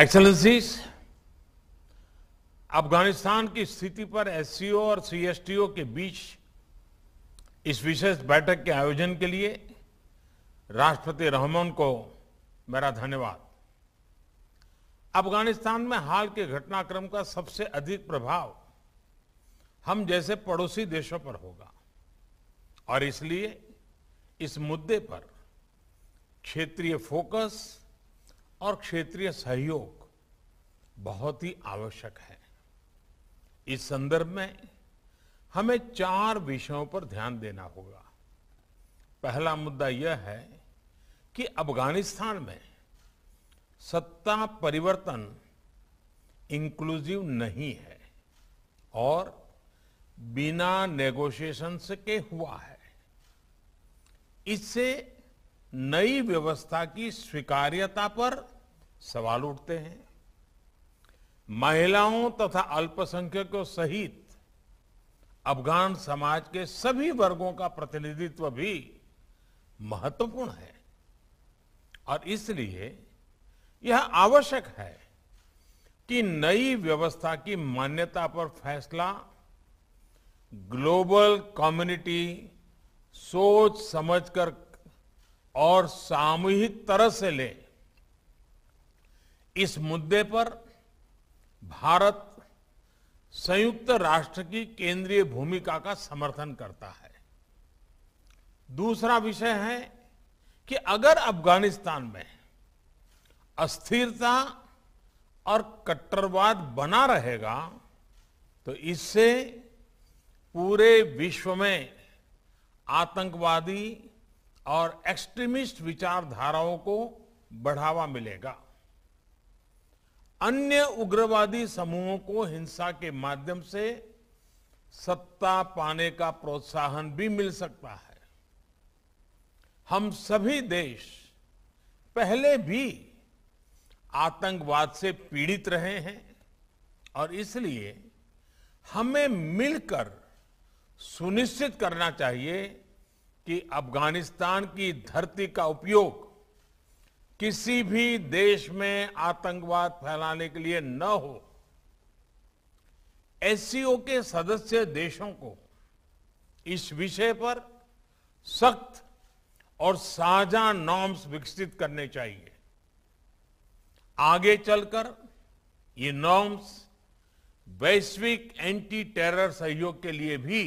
Excellencies Afghanistan की स्थिति पर एससीओ और सीएसटीओ के बीच इस विशेष बैठक के आयोजन के लिए राष्ट्रपति रहमान को मेरा धन्यवाद अफगानिस्तान में हाल के घटनाक्रम का सबसे अधिक प्रभाव हम जैसे पड़ोसी देशों पर होगा और इसलिए इस मुद्दे पर क्षेत्रीय फोकस और क्षेत्रीय सहयोग बहुत ही आवश्यक है इस संदर्भ में हमें चार विषयों पर ध्यान देना होगा पहला मुद्दा यह है कि अफगानिस्तान में सत्ता परिवर्तन इंक्लूसिव नहीं है और बिना नेगोशिएशन के हुआ है इससे नई व्यवस्था की स्वीकार्यता पर सवाल उठते हैं महिलाओं तथा अल्पसंख्यकों सहित अफगान समाज के सभी वर्गों का प्रतिनिधित्व भी महत्वपूर्ण है और इसलिए यह आवश्यक है कि नई व्यवस्था की मान्यता पर फैसला ग्लोबल कम्युनिटी सोच समझकर और सामूहिक तरह से ले इस मुद्दे पर भारत संयुक्त राष्ट्र की केंद्रीय भूमिका का समर्थन करता है दूसरा विषय है कि अगर अफगानिस्तान में अस्थिरता और कट्टरवाद बना रहेगा तो इससे पूरे विश्व में आतंकवादी और एक्सट्रीमिस्ट विचारधाराओं को बढ़ावा मिलेगा अन्य उग्रवादी समूहों को हिंसा के माध्यम से सत्ता पाने का प्रोत्साहन भी मिल सकता है हम सभी देश पहले भी आतंकवाद से पीड़ित रहे हैं और इसलिए हमें मिलकर सुनिश्चित करना चाहिए कि अफगानिस्तान की धरती का उपयोग किसी भी देश में आतंकवाद फैलाने के लिए न हो एससीओ के सदस्य देशों को इस विषय पर सख्त और साझा नॉर्म्स विकसित करने चाहिए आगे चलकर ये नॉर्म्स वैश्विक एंटी टेरर सहयोग के लिए भी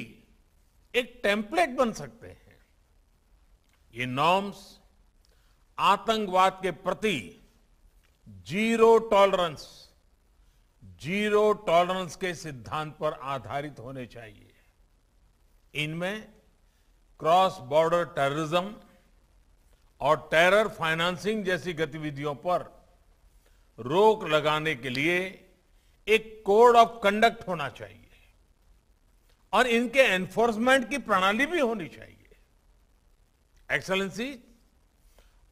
एक टेम्पलेट बन सकते हैं ये नॉर्म्स आतंकवाद के प्रति जीरो टॉलरेंस जीरो टॉलरेंस के सिद्धांत पर आधारित होने चाहिए इनमें क्रॉस बॉर्डर टेररिज्म और टेरर फाइनेंसिंग जैसी गतिविधियों पर रोक लगाने के लिए एक कोड ऑफ कंडक्ट होना चाहिए और इनके एनफोर्समेंट की प्रणाली भी होनी चाहिए एक्सलेंसी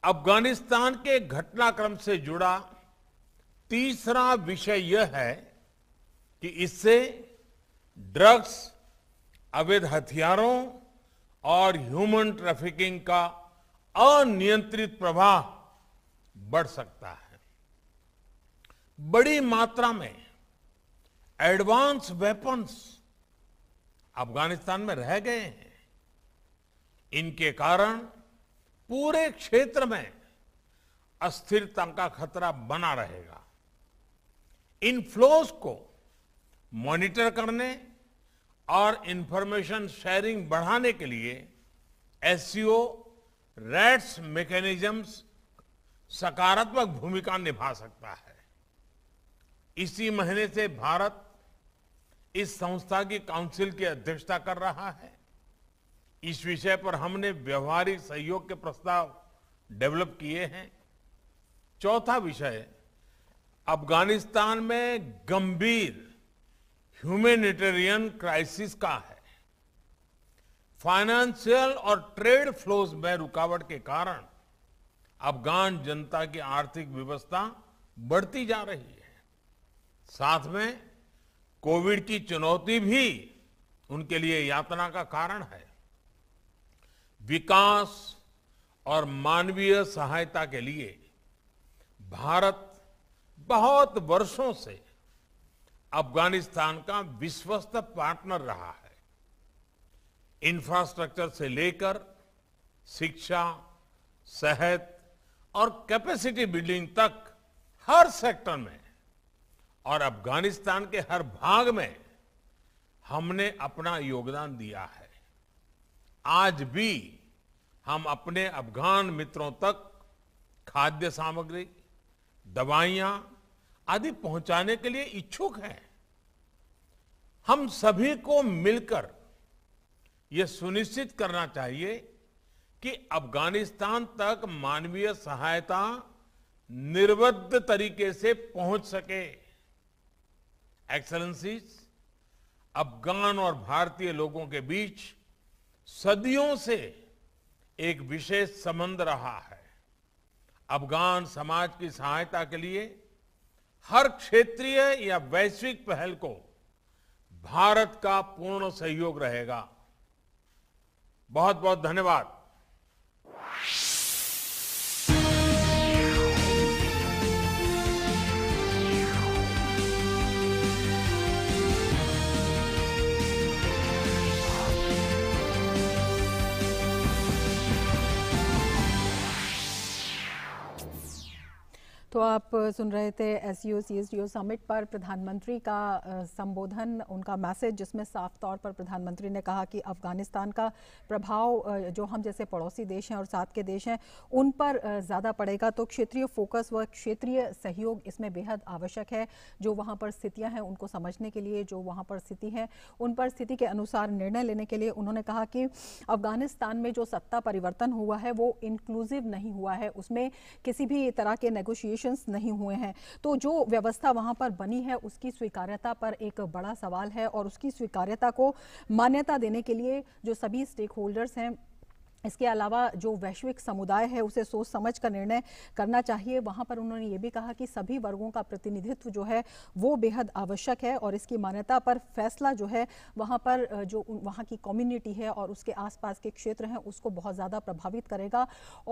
अफगानिस्तान के घटनाक्रम से जुड़ा तीसरा विषय यह है कि इससे ड्रग्स अवैध हथियारों और ह्यूमन ट्रैफिकिंग का अनियंत्रित प्रवाह बढ़ सकता है बड़ी मात्रा में एडवांस वेपन्स अफगानिस्तान में रह गए हैं इनके कारण पूरे क्षेत्र में अस्थिरता का खतरा बना रहेगा इन फ्लोज को मॉनिटर करने और इंफॉर्मेशन शेयरिंग बढ़ाने के लिए एससीओ रेट्स मैकेनिज्म्स सकारात्मक भूमिका निभा सकता है इसी महीने से भारत इस संस्था की काउंसिल की अध्यक्षता कर रहा है इस विषय पर हमने व्यवहारिक सहयोग के प्रस्ताव डेवलप किए हैं चौथा विषय अफगानिस्तान में गंभीर ह्यूमेनिटेरियन क्राइसिस का है फाइनेंशियल और ट्रेड फ्लोज में रुकावट के कारण अफगान जनता की आर्थिक व्यवस्था बढ़ती जा रही है साथ में कोविड की चुनौती भी उनके लिए यातना का कारण है विकास और मानवीय सहायता के लिए भारत बहुत वर्षों से अफगानिस्तान का विश्वस्त पार्टनर रहा है इंफ्रास्ट्रक्चर से लेकर शिक्षा सेहत और कैपेसिटी बिल्डिंग तक हर सेक्टर में और अफगानिस्तान के हर भाग में हमने अपना योगदान दिया है आज भी हम अपने अफगान मित्रों तक खाद्य सामग्री दवाइयां आदि पहुंचाने के लिए इच्छुक हैं हम सभी को मिलकर यह सुनिश्चित करना चाहिए कि अफगानिस्तान तक मानवीय सहायता निर्बद्ध तरीके से पहुंच सके एक्सलेंसीज अफगान और भारतीय लोगों के बीच सदियों से एक विशेष संबंध रहा है अफगान समाज की सहायता के लिए हर क्षेत्रीय या वैश्विक पहल को भारत का पूर्ण सहयोग रहेगा बहुत बहुत धन्यवाद Thank you. तो आप सुन रहे थे S C S D O summit पर प्रधानमंत्री का संबोधन उनका मैसेज जिसमें साफ तौर पर प्रधानमंत्री ने कहा कि अफ़गानिस्तान का प्रभाव जो हम जैसे पड़ोसी देश हैं और साथ के देश हैं उन पर ज़्यादा पड़ेगा तो क्षेत्रीय फोकस व क्षेत्रीय सहयोग इसमें बेहद आवश्यक है जो वहाँ पर स्थितियाँ हैं उनको समझने के लिए जो वहाँ पर स्थिति है उन पर स्थिति के अनुसार निर्णय लेने के लिए उन्होंने कहा कि अफ़गानिस्तान में जो सत्ता परिवर्तन हुआ है वो इंक्लूसिव नहीं हुआ है उसमें किसी भी तरह के नेगोशिएशन कंडीशन नहीं हुए हैं तो जो व्यवस्था वहां पर बनी है उसकी स्वीकार्यता पर एक बड़ा सवाल है और उसकी स्वीकार्यता को मान्यता देने के लिए जो सभी स्टेक होल्डर्स हैं इसके अलावा जो वैश्विक समुदाय है उसे सोच समझ कर निर्णय करना चाहिए वहाँ पर उन्होंने ये भी कहा कि सभी वर्गों का प्रतिनिधित्व जो है वो बेहद आवश्यक है और इसकी मान्यता पर फैसला जो है वहाँ पर जो वहाँ की कम्युनिटी है और उसके आसपास के क्षेत्र हैं उसको बहुत ज़्यादा प्रभावित करेगा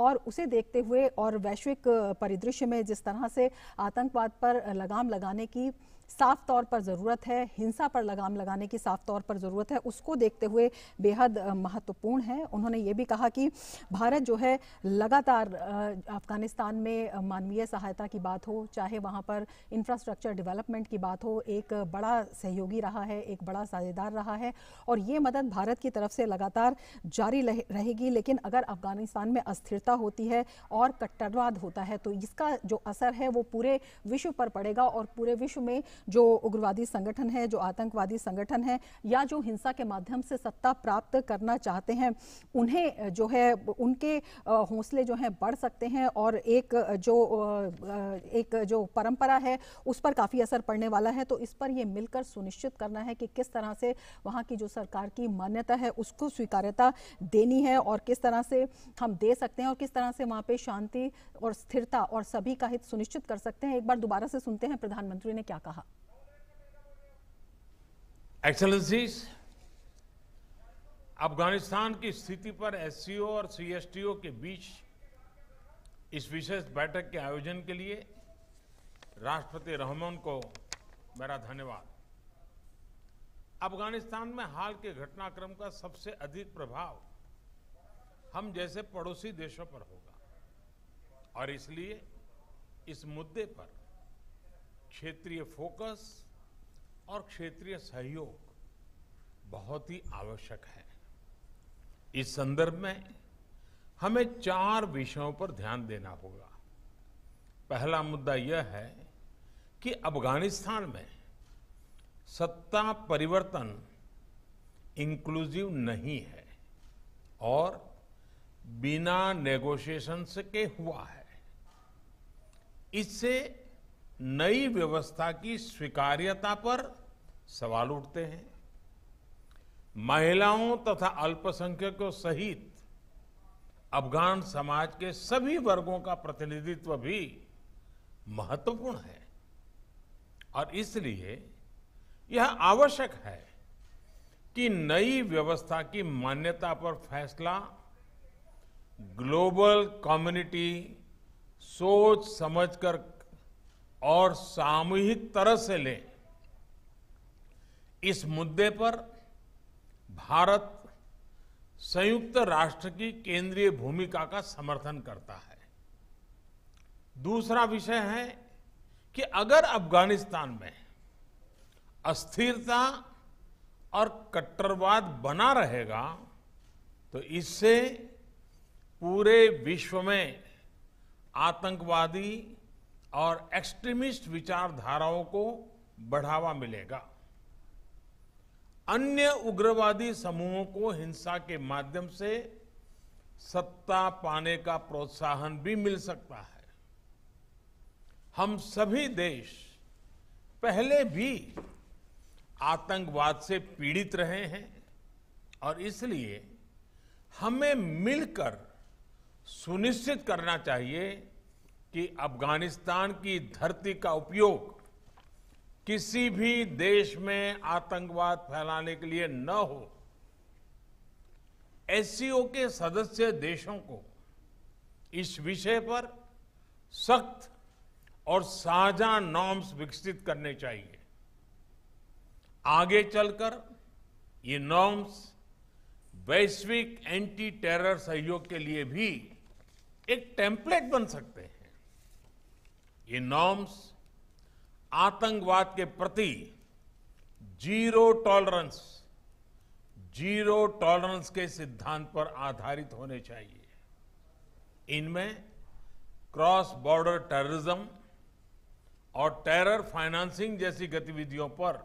और उसे देखते हुए और वैश्विक परिदृश्य में जिस तरह से आतंकवाद पर लगाम लगाने की साफ तौर पर ज़रूरत है हिंसा पर लगाम लगाने की साफ तौर पर ज़रूरत है उसको देखते हुए बेहद महत्वपूर्ण है उन्होंने ये भी कहा कि भारत जो है लगातार अफ़गानिस्तान में मानवीय सहायता की बात हो चाहे वहाँ पर इंफ्रास्ट्रक्चर डेवलपमेंट की बात हो एक बड़ा सहयोगी रहा है एक बड़ा साझेदार रहा है और ये मदद भारत की तरफ से लगातार जारी रहेगी लेकिन अगर अफ़गानिस्तान में अस्थिरता होती है और कट्टरवाद होता है तो इसका जो असर है वो पूरे विश्व पर पड़ेगा और पूरे विश्व में जो उग्रवादी संगठन है जो आतंकवादी संगठन है या जो हिंसा के माध्यम से सत्ता प्राप्त करना चाहते हैं उन्हें जो है उनके हौसले जो हैं बढ़ सकते हैं और एक जो एक जो परंपरा है उस पर काफ़ी असर पड़ने वाला है तो इस पर ये मिलकर सुनिश्चित करना है कि किस तरह से वहाँ की जो सरकार की मान्यता है उसको स्वीकार्यता देनी है और किस तरह से हम दे सकते हैं और किस तरह से वहाँ पे शांति और स्थिरता और सभी का हित सुनिश्चित कर सकते हैं एक बार दोबारा से सुनते हैं प्रधानमंत्री ने क्या कहा एक्सलेंसीज अफगानिस्तान की स्थिति पर एससीओ और सीएसटीओ के बीच इस विशेष बैठक के आयोजन के लिए राष्ट्रपति रहमान को मेरा धन्यवाद अफगानिस्तान में हाल के घटनाक्रम का सबसे अधिक प्रभाव हम जैसे पड़ोसी देशों पर होगा और इसलिए इस मुद्दे पर क्षेत्रीय फोकस और क्षेत्रीय सहयोग बहुत ही आवश्यक है इस संदर्भ में हमें चार विषयों पर ध्यान देना होगा पहला मुद्दा यह है कि अफगानिस्तान में सत्ता परिवर्तन इंक्लूसिव नहीं है और बिना नेगोशिएशन के हुआ है इससे नई व्यवस्था की स्वीकार्यता पर सवाल उठते हैं महिलाओं तथा अल्पसंख्यकों सहित अफगान समाज के सभी वर्गों का प्रतिनिधित्व भी महत्वपूर्ण है और इसलिए यह आवश्यक है कि नई व्यवस्था की मान्यता पर फैसला ग्लोबल कम्युनिटी सोच समझकर और सामूहिक तरह से लें इस मुद्दे पर भारत संयुक्त राष्ट्र की केंद्रीय भूमिका का समर्थन करता है दूसरा विषय है कि अगर अफगानिस्तान में अस्थिरता और कट्टरवाद बना रहेगा तो इससे पूरे विश्व में आतंकवादी और एक्सट्रीमिस्ट विचारधाराओं को बढ़ावा मिलेगा अन्य उग्रवादी समूहों को हिंसा के माध्यम से सत्ता पाने का प्रोत्साहन भी मिल सकता है हम सभी देश पहले भी आतंकवाद से पीड़ित रहे हैं और इसलिए हमें मिलकर सुनिश्चित करना चाहिए कि अफगानिस्तान की धरती का उपयोग किसी भी देश में आतंकवाद फैलाने के लिए न हो एससीओ के सदस्य देशों को इस विषय पर सख्त और साझा नॉर्म्स विकसित करने चाहिए आगे चलकर ये नॉर्म्स वैश्विक एंटी टेरर सहयोग के लिए भी एक टेम्पलेट बन सकते हैं ये नॉर्म्स आतंकवाद के प्रति जीरो टॉलरेंस जीरो टॉलरेंस के सिद्धांत पर आधारित होने चाहिए इनमें क्रॉस बॉर्डर टेररिज्म और टेरर फाइनेंसिंग जैसी गतिविधियों पर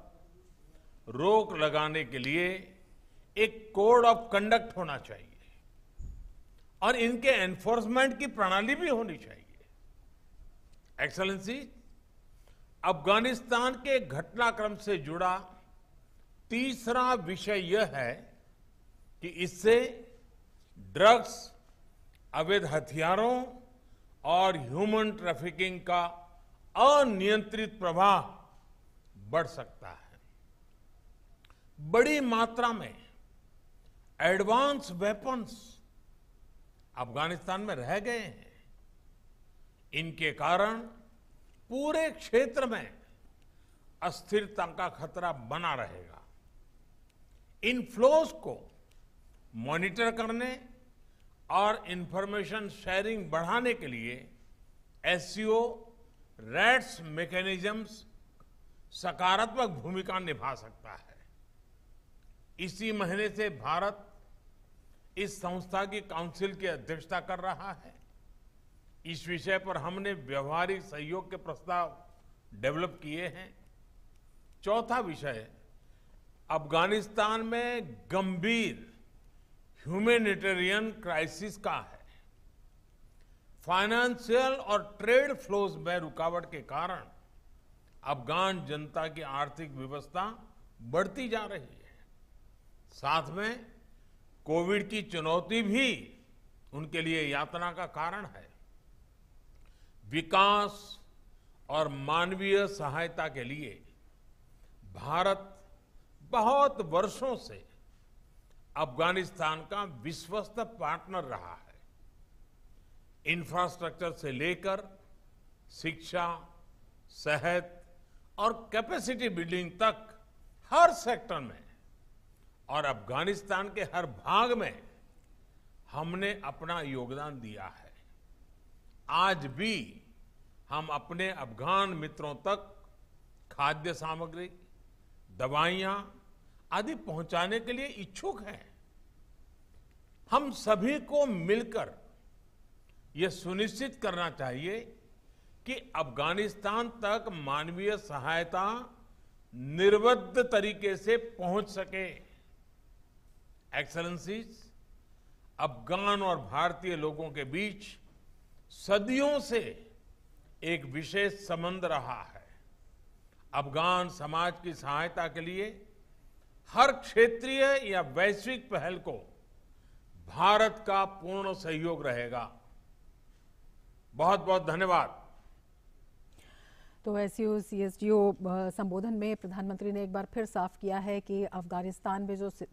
रोक लगाने के लिए एक कोड ऑफ कंडक्ट होना चाहिए और इनके एनफोर्समेंट की प्रणाली भी होनी चाहिए एक्सलेंसी अफगानिस्तान के घटनाक्रम से जुड़ा तीसरा विषय यह है कि इससे ड्रग्स अवैध हथियारों और ह्यूमन ट्रैफिकिंग का अनियंत्रित प्रवाह बढ़ सकता है बड़ी मात्रा में एडवांस वेपन्स अफगानिस्तान में रह गए हैं इनके कारण पूरे क्षेत्र में अस्थिरता का खतरा बना रहेगा इन फ्लोज को मॉनिटर करने और इंफॉर्मेशन शेयरिंग बढ़ाने के लिए एससीओ रेड्स मैकेनिज्म्स सकारात्मक भूमिका निभा सकता है इसी महीने से भारत इस संस्था की काउंसिल की अध्यक्षता कर रहा है इस विषय पर हमने व्यवहारिक सहयोग के प्रस्ताव डेवलप किए हैं चौथा विषय अफगानिस्तान में गंभीर ह्यूमेनिटेरियन क्राइसिस का है फाइनेंशियल और ट्रेड फ्लोज में रुकावट के कारण अफगान जनता की आर्थिक व्यवस्था बढ़ती जा रही है साथ में कोविड की चुनौती भी उनके लिए यातना का कारण है विकास और मानवीय सहायता के लिए भारत बहुत वर्षों से अफगानिस्तान का विश्वस्त पार्टनर रहा है इंफ्रास्ट्रक्चर से लेकर शिक्षा सेहत और कैपेसिटी बिल्डिंग तक हर सेक्टर में और अफगानिस्तान के हर भाग में हमने अपना योगदान दिया है आज भी हम अपने अफगान मित्रों तक खाद्य सामग्री दवाइयां आदि पहुंचाने के लिए इच्छुक हैं हम सभी को मिलकर यह सुनिश्चित करना चाहिए कि अफगानिस्तान तक मानवीय सहायता निर्बद्ध तरीके से पहुंच सके एक्सलेंसीज अफगान और भारतीय लोगों के बीच सदियों से एक विशेष संबंध रहा है अफगान समाज की सहायता के लिए हर क्षेत्रीय या वैश्विक पहल को भारत का पूर्ण सहयोग रहेगा बहुत बहुत धन्यवाद तो एस यू सी संबोधन में प्रधानमंत्री ने एक बार फिर साफ किया है कि अफगानिस्तान में जो